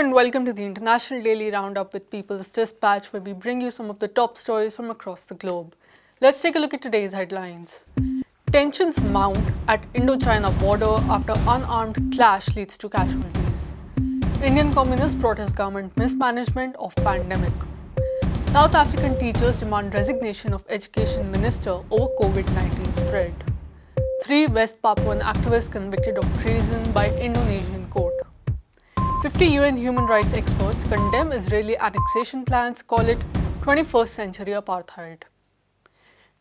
and welcome to the International Daily Roundup with People's Dispatch, where we bring you some of the top stories from across the globe. Let's take a look at today's headlines. Tensions mount at Indochina border after unarmed clash leads to casualties. Indian communists protest government mismanagement of pandemic. South African teachers demand resignation of education minister over COVID-19 spread. Three West Papuan activists convicted of treason by Indonesian court. 50 UN human rights experts condemn Israeli annexation plans, call it 21st century apartheid.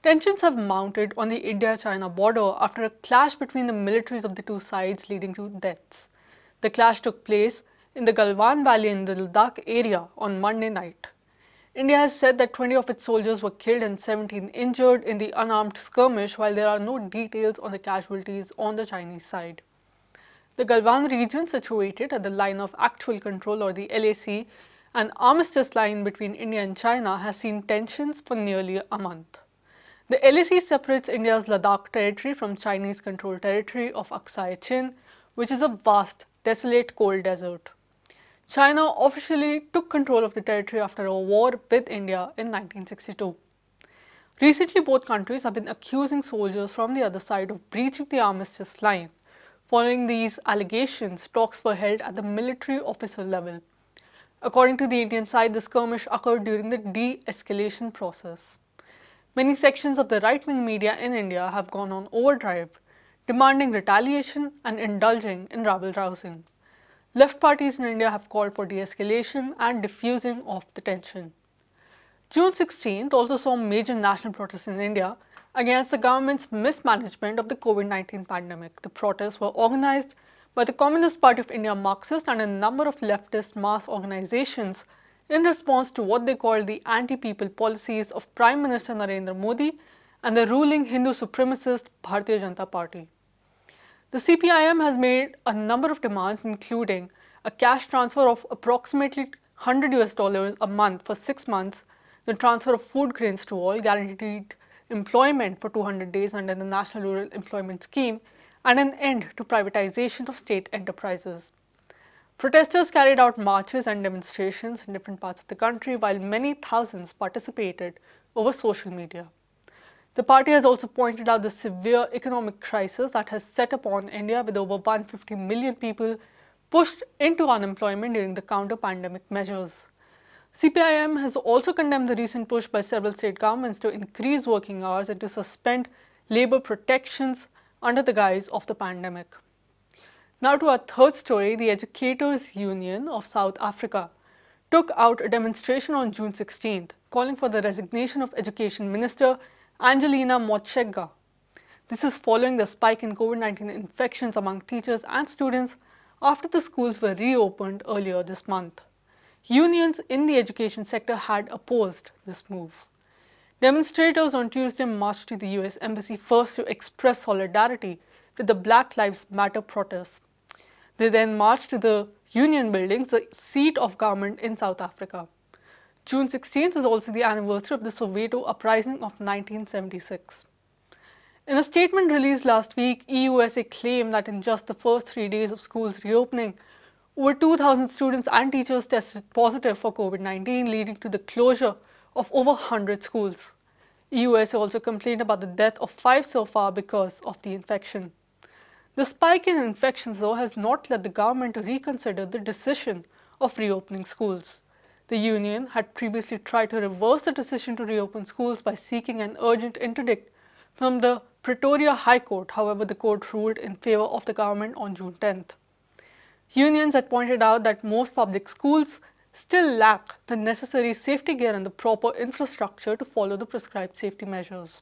Tensions have mounted on the India-China border after a clash between the militaries of the two sides leading to deaths. The clash took place in the Galwan Valley in the Ladakh area on Monday night. India has said that 20 of its soldiers were killed and 17 injured in the unarmed skirmish while there are no details on the casualties on the Chinese side. The Galwan region situated at the line of actual control or the LAC, an armistice line between India and China has seen tensions for nearly a month. The LAC separates India's Ladakh territory from Chinese controlled territory of Aksai Chin, which is a vast, desolate coal desert. China officially took control of the territory after a war with India in 1962. Recently, both countries have been accusing soldiers from the other side of breaching the armistice line. Following these allegations, talks were held at the military officer level. According to the Indian side, the skirmish occurred during the de-escalation process. Many sections of the right-wing media in India have gone on overdrive, demanding retaliation and indulging in rabble-rousing. Left parties in India have called for de-escalation and diffusing of the tension. June 16th also saw major national protests in India against the government's mismanagement of the COVID-19 pandemic. The protests were organized by the Communist Party of India Marxist and a number of leftist mass organizations in response to what they called the anti-people policies of Prime Minister Narendra Modi and the ruling Hindu supremacist Bharatiya Janata Party. The CPIM has made a number of demands including a cash transfer of approximately 100 US dollars a month for 6 months, the transfer of food grains to all guaranteed employment for 200 days under the National Rural Employment Scheme, and an end to privatization of state enterprises. Protesters carried out marches and demonstrations in different parts of the country while many thousands participated over social media. The party has also pointed out the severe economic crisis that has set upon India with over 150 million people pushed into unemployment during the counter-pandemic measures. CPIM has also condemned the recent push by several state governments to increase working hours and to suspend labor protections under the guise of the pandemic. Now to our third story, the Educators Union of South Africa took out a demonstration on June 16th, calling for the resignation of Education Minister Angelina Motshega. This is following the spike in COVID-19 infections among teachers and students after the schools were reopened earlier this month. Unions in the education sector had opposed this move. Demonstrators on Tuesday marched to the US Embassy first to express solidarity with the Black Lives Matter protests. They then marched to the Union Buildings, the seat of government in South Africa. June 16th is also the anniversary of the Soweto uprising of 1976. In a statement released last week, EUSA claimed that in just the first three days of schools reopening, over 2,000 students and teachers tested positive for COVID-19, leading to the closure of over 100 schools. EUS also complained about the death of five so far because of the infection. The spike in infections, though, has not led the government to reconsider the decision of reopening schools. The union had previously tried to reverse the decision to reopen schools by seeking an urgent interdict from the Pretoria High Court. However, the court ruled in favor of the government on June 10th. Unions had pointed out that most public schools still lack the necessary safety gear and the proper infrastructure to follow the prescribed safety measures.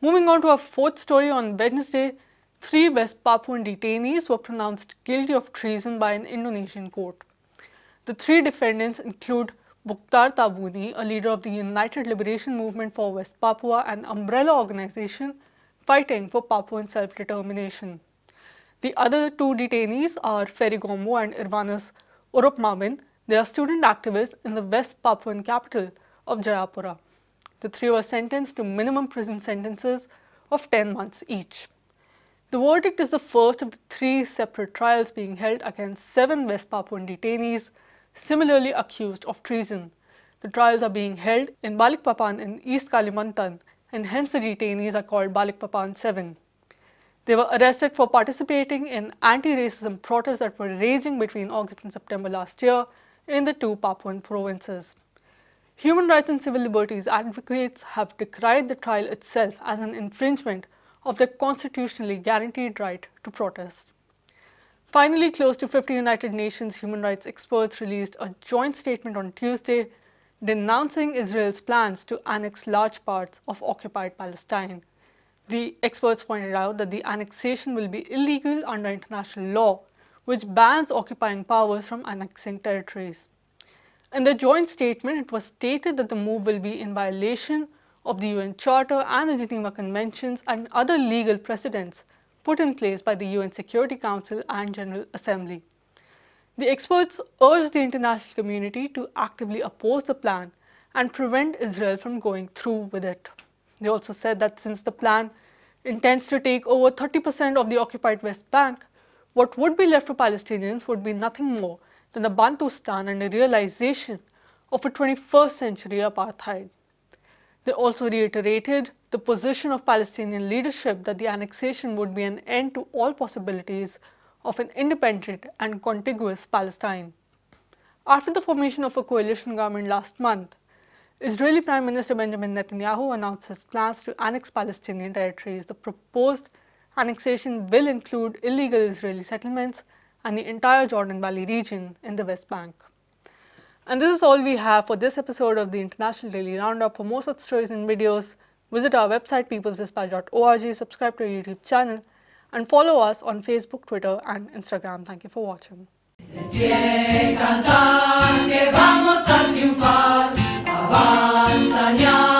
Moving on to our fourth story on Wednesday, three West Papuan detainees were pronounced guilty of treason by an Indonesian court. The three defendants include Buktar Tabuni, a leader of the United Liberation Movement for West Papua, an umbrella organization fighting for Papuan self-determination. The other two detainees are Ferigomo and Irvanus Urupmamin. They are student activists in the West Papuan capital of Jayapura. The three were sentenced to minimum prison sentences of 10 months each. The verdict is the first of the three separate trials being held against seven West Papuan detainees similarly accused of treason. The trials are being held in Balikpapan in East Kalimantan and hence the detainees are called Balikpapan 7. They were arrested for participating in anti-racism protests that were raging between August and September last year in the two Papuan provinces. Human rights and civil liberties advocates have decried the trial itself as an infringement of the constitutionally guaranteed right to protest. Finally, close to 50 United Nations human rights experts released a joint statement on Tuesday denouncing Israel's plans to annex large parts of occupied Palestine the experts pointed out that the annexation will be illegal under international law, which bans occupying powers from annexing territories. In the joint statement, it was stated that the move will be in violation of the UN Charter and the Geneva Conventions and other legal precedents put in place by the UN Security Council and General Assembly. The experts urged the international community to actively oppose the plan and prevent Israel from going through with it. They also said that since the plan intends to take over 30% of the occupied West Bank, what would be left to Palestinians would be nothing more than the Bantustan and a realization of a 21st century apartheid. They also reiterated the position of Palestinian leadership that the annexation would be an end to all possibilities of an independent and contiguous Palestine. After the formation of a coalition government last month, Israeli Prime Minister Benjamin Netanyahu announced his plans to annex Palestinian territories. The proposed annexation will include illegal Israeli settlements and the entire Jordan Valley region in the West Bank. And this is all we have for this episode of the International Daily Roundup. For more such stories and videos, visit our website peoplesdispatch.org, subscribe to our YouTube channel, and follow us on Facebook, Twitter, and Instagram. Thank you for watching. Avanza,